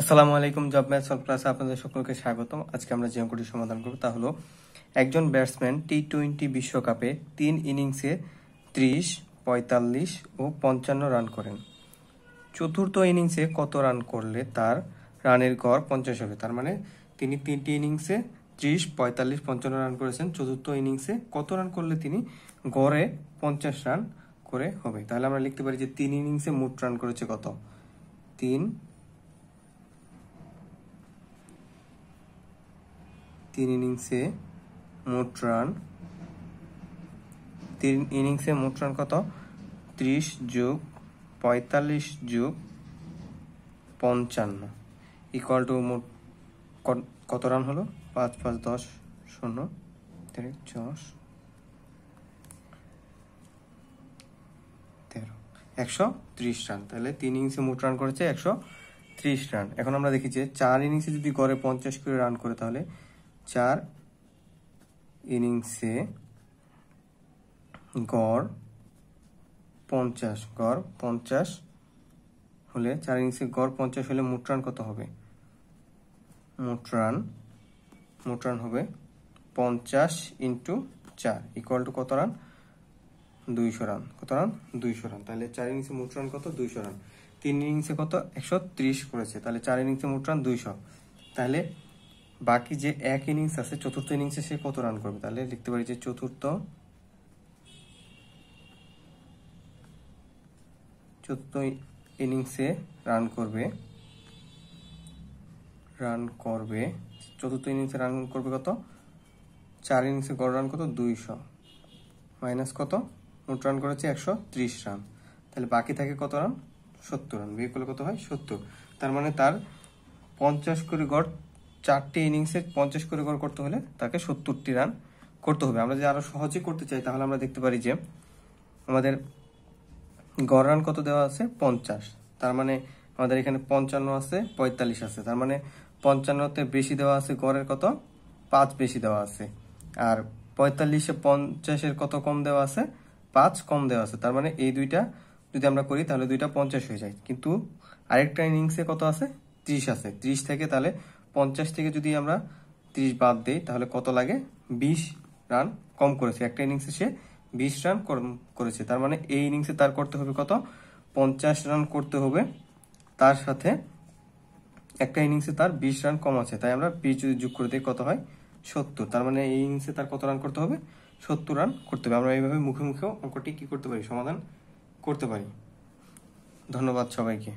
আসসালামু আলাইকুম job match all ক্লাসে আপনাদের সকলকে স্বাগতম আজকে আমরা যে অঙ্কটি সমাধান করব তা হলো একজন ব্যাটসম্যান টি টোয়েন্টি বিশ্বকাপে তিন ইনিংসে ত্রিশ পঁয়তাল্লিশ ও পঞ্চান্ন রান করেন চতুর্থ ইনিংসে কত রান করলে তার রানের গড় পঞ্চাশ হবে তার মানে তিনি তিনটি ইনিংসে ত্রিশ পঁয়তাল্লিশ পঞ্চান্ন রান করেছেন চতুর্থ ইনিংসে কত রান করলে তিনি গড়ে পঞ্চাশ রান করে হবে তাহলে আমরা লিখতে পারি যে তিন ইনিংসে মোট রান করেছে কত তিন তিন ইনিংসে মোট রান তিন ইনিংসে মোট রান কত ত্রিশ যোগ পঁয়তাল্লিশ যোগ পঞ্চান্ন ইকুয়াল টু মোট কত রান হলো পাঁচ পাঁচ দশ শূন্য তিরিশ তেরো একশো ত্রিশ রান তাহলে তিন ইনিংসে মোট রান করেছে একশো ত্রিশ রান এখন আমরা দেখি যে চার ইনিংসে যদি গড়ে পঞ্চাশ করে রান করে তাহলে চার ইনিংসে গড় পঞ্চাশ গড় পঞ্চাশ হলে চার ইনিংসে গড় পঞ্চাশ হলে মোট রান কত হবে মোট রান মোট রান হবে পঞ্চাশ ইন্টু চার ইকুয়াল টু কত রান দুইশো রান কত রান দুইশো রান তাহলে চার ইনিংসে মোট রান কত দুইশো রান তিন ইনিংসে কত একশো করেছে তাহলে চার ইনিংসে মোট রান দুইশো তাহলে বাকি যে এক ইনিংস আছে চতুর্থ ইনিংসে সে কত রান করবে তাহলে লিখতে পারি যে চতুর্থ চতুর্থ ইনিংসে রান করবে রান করবে চতুর্থ ইনিংসে রান করবে কত চার ইনিংসে গড় রান কত দুইশো মাইনাস কত মোট রান করেছে একশো ত্রিশ রান তাহলে বাকি থাকে কত রান সত্তর রান বিয়ে করলে কত হয় সত্তর তার মানে তার পঞ্চাশ করে গড় চারটি ইনিংসে পঞ্চাশ করে গড় করতে হলে তাকে সত্তরটি রান করতে হবে আমরা যদি আরও সহজে করতে চাই তাহলে আমরা দেখতে পারি যে আমাদের গড় রান কত দেওয়া আছে পঞ্চাশ তার মানে আমাদের এখানে পঞ্চান্ন আছে পঁয়তাল্লিশ আছে তার মানে পঞ্চান্নতে বেশি দেওয়া আছে গড়ের কত পাঁচ বেশি দেওয়া আছে আর পঁয়তাল্লিশে পঞ্চাশের কত কম দেওয়া আছে পাঁচ কম দেওয়া আছে তার মানে এই দুইটা যদি আমরা করি তাহলে দুইটা পঞ্চাশ হয়ে যায় কিন্তু আরেকটা ইনিংসে কত আছে ত্রিশ আছে ত্রিশ থেকে তাহলে পঞ্চাশ থেকে যদি আমরা তিরিশ বাদ দিই তাহলে কত লাগে বিশ রান কম করেছে একটা ইনিংসে সে বিশ রান করেছে তার মানে এই ইনিংসে তার করতে হবে কত পঞ্চাশ রান করতে হবে তার সাথে একটা ইনিংসে তার বিশ রান কম আছে তাই আমরা বিশ যদি যোগ করে দিই কত হয় সত্তর তার মানে এই ইনিংসে তার কত রান করতে হবে সত্তর রান করতে হবে আমরা এইভাবে মুখে মুখেও অঙ্কটি কী করতে পারি সমাধান করতে পারি ধন্যবাদ সবাইকে